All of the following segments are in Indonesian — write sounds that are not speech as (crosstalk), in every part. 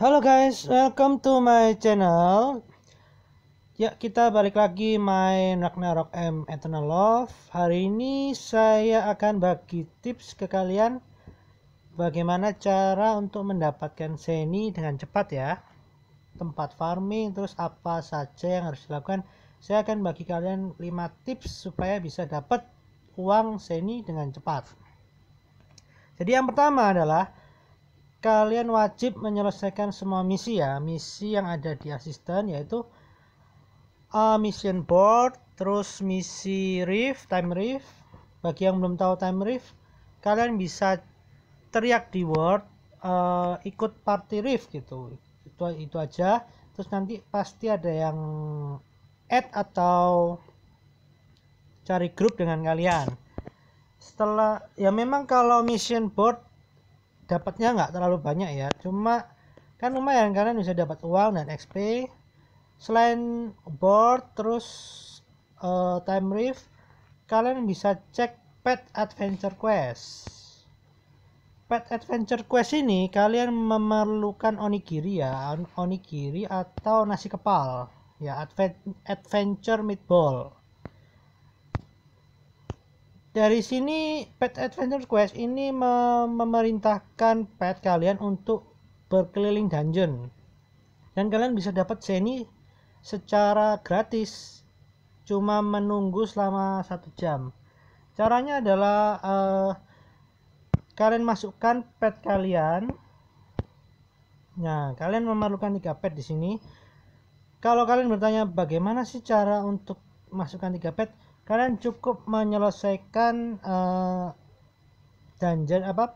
Halo guys, welcome to my channel. Ya, kita balik lagi main Ragnarok M Eternal Love. Hari ini saya akan bagi tips ke kalian bagaimana cara untuk mendapatkan seni dengan cepat ya. Tempat farming terus apa saja yang harus dilakukan. Saya akan bagi kalian 5 tips supaya bisa dapat uang seni dengan cepat. Jadi yang pertama adalah kalian wajib menyelesaikan semua misi ya misi yang ada di asisten yaitu uh, mission board terus misi reef time reef bagi yang belum tahu time reef kalian bisa teriak di word uh, ikut party reef gitu itu itu aja terus nanti pasti ada yang add atau cari grup dengan kalian setelah ya memang kalau mission board dapatnya nggak terlalu banyak ya cuma kan lumayan karena bisa dapat uang dan XP selain board terus uh, time rift kalian bisa cek pet adventure quest pet adventure quest ini kalian memerlukan onigiri ya onigiri atau nasi kepal ya adven adventure meatball dari sini Pet Adventure Quest ini memerintahkan pet kalian untuk berkeliling dungeon dan kalian bisa dapat seni secara gratis cuma menunggu selama satu jam caranya adalah uh, kalian masukkan pet kalian nah kalian memerlukan tiga pet di sini kalau kalian bertanya bagaimana sih cara untuk masukkan tiga pet kalian cukup menyelesaikan uh, dungeon apa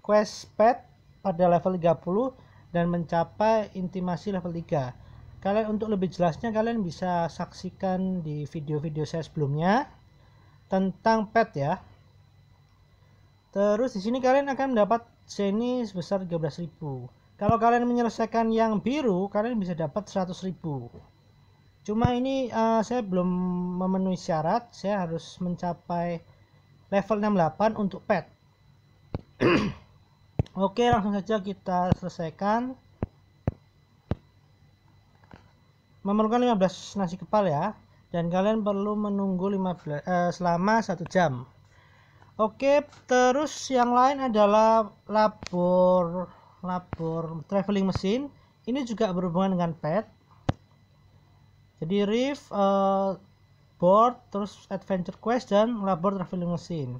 quest pet pada level 30 dan mencapai intimasi level 3 kalian untuk lebih jelasnya kalian bisa saksikan di video-video saya sebelumnya tentang pet ya terus di sini kalian akan mendapat seni sebesar 13.000 kalau kalian menyelesaikan yang biru kalian bisa dapat 100.000 cuma ini uh, saya belum memenuhi syarat saya harus mencapai level 68 untuk pet (clears throat) oke langsung saja kita selesaikan memerlukan 15 nasi kepal ya dan kalian perlu menunggu 15 uh, eh, selama satu jam oke terus yang lain adalah labor labor traveling mesin ini juga berhubungan dengan pet jadi Rift uh, eh, board terus adventure quest dan labor traveling machine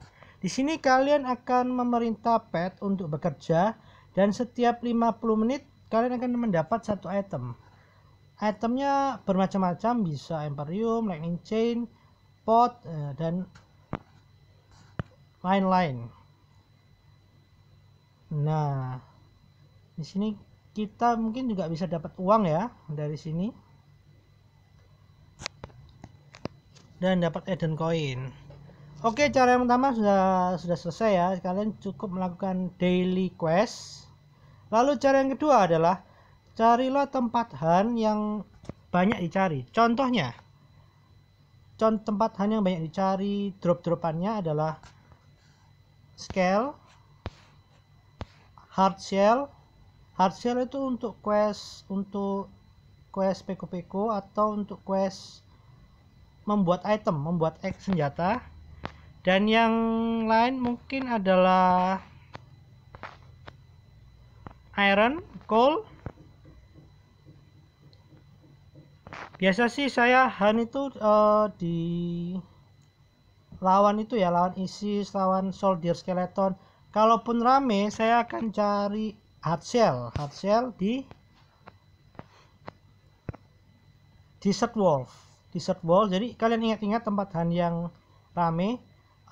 di sini kalian akan memerintah pet untuk bekerja dan setiap 50 menit kalian akan mendapat satu item itemnya bermacam-macam bisa Imperium, Lightning Chain, Pot, eh, dan lain-lain nah di sini kita mungkin juga bisa dapat uang ya dari sini dan dapat Eden Coin. Oke, cara yang pertama sudah sudah selesai ya. Kalian cukup melakukan daily quest. Lalu cara yang kedua adalah carilah tempat han yang banyak dicari. Contohnya, contoh tempat han yang banyak dicari drop-dropannya adalah scale, hard shell. Hard shell itu untuk quest untuk quest peko-peko atau untuk quest membuat item, membuat senjata. Dan yang lain mungkin adalah iron, coal. Biasa sih saya Han itu uh, di lawan itu ya, lawan ISIS, lawan soldier skeleton. Kalaupun rame, saya akan cari hard shell, hard shell di Desert Wolf Desert Wolf, jadi kalian ingat-ingat tempat Han yang rame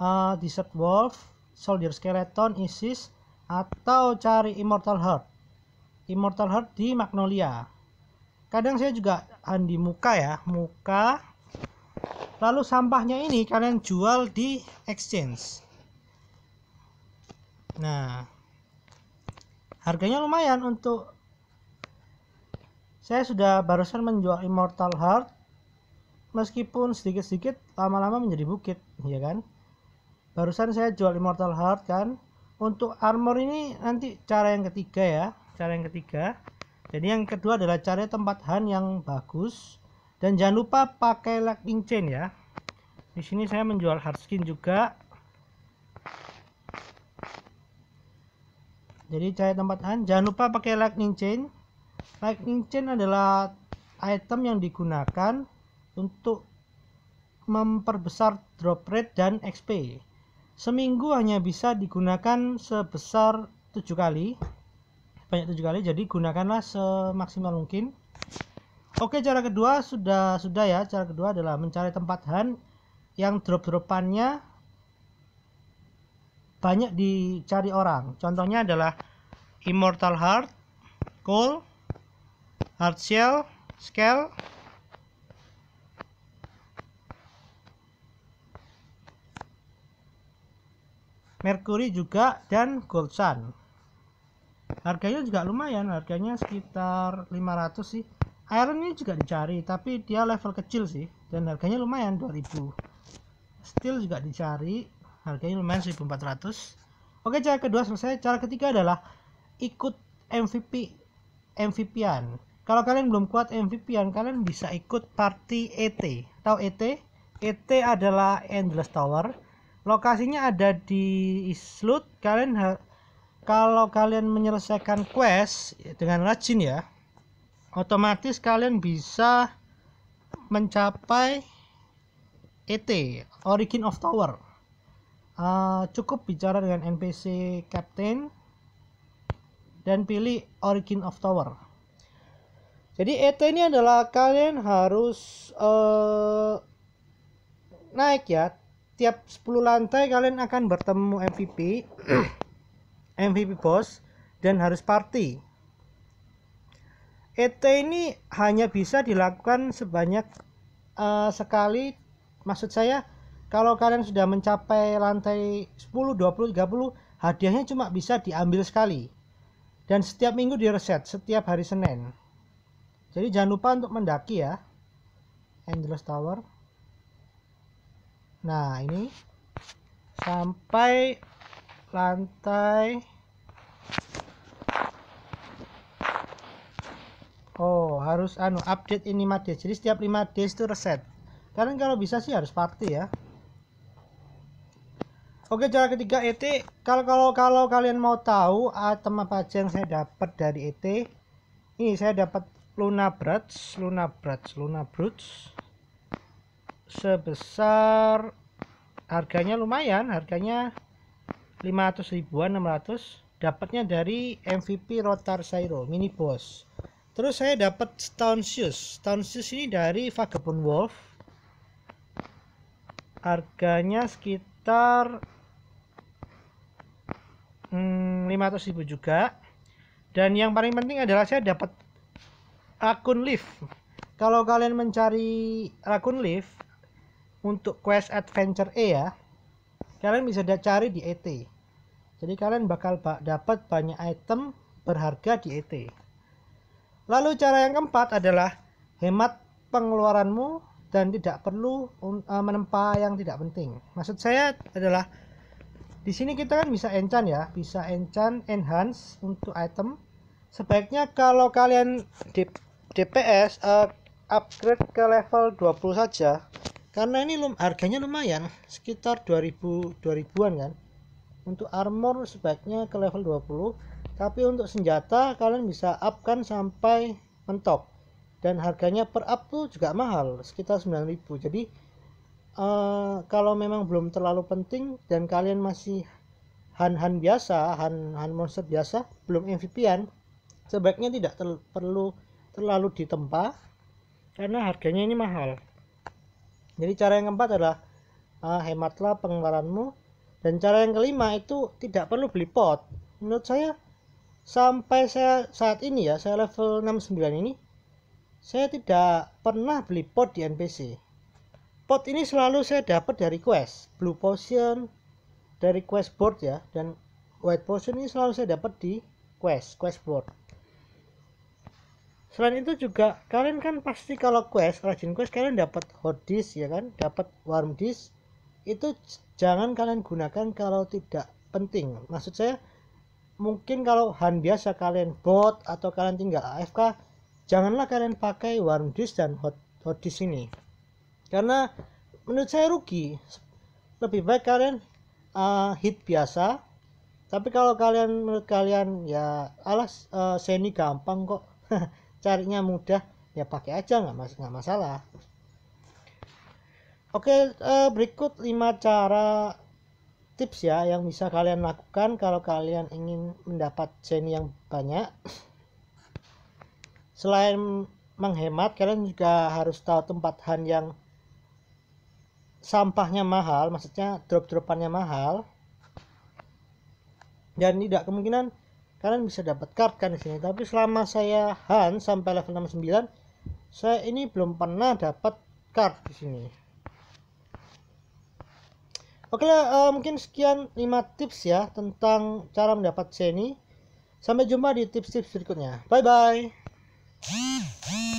uh, dessert Wolf, soldier skeleton isis atau cari immortal heart immortal heart di magnolia kadang saya juga di muka ya muka lalu sampahnya ini kalian jual di exchange nah harganya lumayan untuk saya sudah barusan menjual immortal heart meskipun sedikit-sedikit lama-lama menjadi bukit ya kan barusan saya jual immortal heart kan untuk armor ini nanti cara yang ketiga ya cara yang ketiga jadi yang kedua adalah cari tempat han yang bagus dan jangan lupa pakai lightning chain ya di sini saya menjual hard skin juga jadi cari tempat han jangan lupa pakai lightning chain lightning chain adalah item yang digunakan untuk memperbesar drop rate dan XP. Seminggu hanya bisa digunakan sebesar 7 kali. Banyak 7 kali jadi gunakanlah semaksimal mungkin. Oke, cara kedua sudah sudah ya. Cara kedua adalah mencari tempat hand yang drop-dropannya banyak dicari orang. Contohnya adalah Immortal Heart, Coal, Hard Shell, Scale, Mercury juga dan Gold Sun harganya juga lumayan harganya sekitar 500 sih Iron ini juga dicari tapi dia level kecil sih dan harganya lumayan 2000 Steel juga dicari harganya lumayan 1400 oke cara kedua selesai cara ketiga adalah ikut MVP MVP-an kalau kalian belum kuat MVP-an kalian bisa ikut party ET tahu ET ET adalah Endless Tower lokasinya ada di Islut kalian kalau kalian menyelesaikan quest dengan rajin ya otomatis kalian bisa mencapai ET Origin of Tower uh, cukup bicara dengan NPC Captain dan pilih Origin of Tower jadi ET ini adalah kalian harus uh, naik ya setiap 10 lantai kalian akan bertemu MVP (clears throat) MVP boss dan harus party ET ini hanya bisa dilakukan sebanyak uh, sekali maksud saya kalau kalian sudah mencapai lantai 10, 20, 30 hadiahnya cuma bisa diambil sekali dan setiap minggu direset setiap hari Senin jadi jangan lupa untuk mendaki ya Endless Tower nah ini sampai lantai oh harus anu update ini mati jadi setiap 5 days itu reset karena kalau bisa sih harus party ya Oke cara ketiga ET kalau kalau kalau kalian mau tahu item apa aja yang saya dapat dari ET ini saya dapat Luna brutes Luna brutes Luna Brutes sebesar harganya lumayan harganya 500 ribuan 600 dapatnya dari MVP Rotar Sairo mini boss terus saya dapat stone shoes ini dari Vagabond Wolf harganya sekitar hmm, 500 ribu juga dan yang paling penting adalah saya dapat akun lift kalau kalian mencari akun lift untuk quest adventure E ya kalian bisa cari di ET jadi kalian bakal dapat banyak item berharga di ET lalu cara yang keempat adalah hemat pengeluaranmu dan tidak perlu eh, menempa yang tidak penting maksud saya adalah di sini kita kan bisa enchant ya bisa enchant enhance untuk item sebaiknya kalau kalian DPS uh, eh, upgrade ke level 20 saja karena ini lum harganya lumayan sekitar 2000 2000-an kan untuk armor sebaiknya ke level 20 tapi untuk senjata kalian bisa up kan sampai mentok dan harganya per up tuh juga mahal sekitar 9000 jadi uh, kalau memang belum terlalu penting dan kalian masih han-han biasa han-han monster biasa belum MVP-an sebaiknya tidak ter perlu terlalu ditempa karena harganya ini mahal jadi cara yang keempat adalah uh, hematlah pengeluaranmu dan cara yang kelima itu tidak perlu beli pot. Menurut saya sampai saya saat ini ya, saya level 69 ini saya tidak pernah beli pot di NPC. Pot ini selalu saya dapat dari quest, blue potion, dari quest board ya dan white potion ini selalu saya dapat di quest, quest board selain itu juga kalian kan pasti kalau quest rajin quest kalian dapat hot disk ya kan dapat warm disk itu jangan kalian gunakan kalau tidak penting maksud saya mungkin kalau hand biasa kalian bot atau kalian tinggal AFK janganlah kalian pakai warm disk dan hot hot disk ini karena menurut saya rugi lebih baik kalian uh, hit biasa tapi kalau kalian menurut kalian ya alas uh, seni gampang kok (laughs) carinya mudah ya pakai aja nggak mas nggak masalah oke eh, berikut 5 cara tips ya yang bisa kalian lakukan kalau kalian ingin mendapat seni yang banyak (clears throat) selain menghemat kalian juga harus tahu tempat han yang sampahnya mahal maksudnya drop-dropannya mahal dan tidak kemungkinan kalian bisa dapat card kan di sini tapi selama saya hunt sampai level 69 saya ini belum pernah dapat card di sini Oke lah, uh, mungkin sekian 5 tips ya tentang cara mendapat seni Sampai jumpa di tips-tips berikutnya. Bye-bye.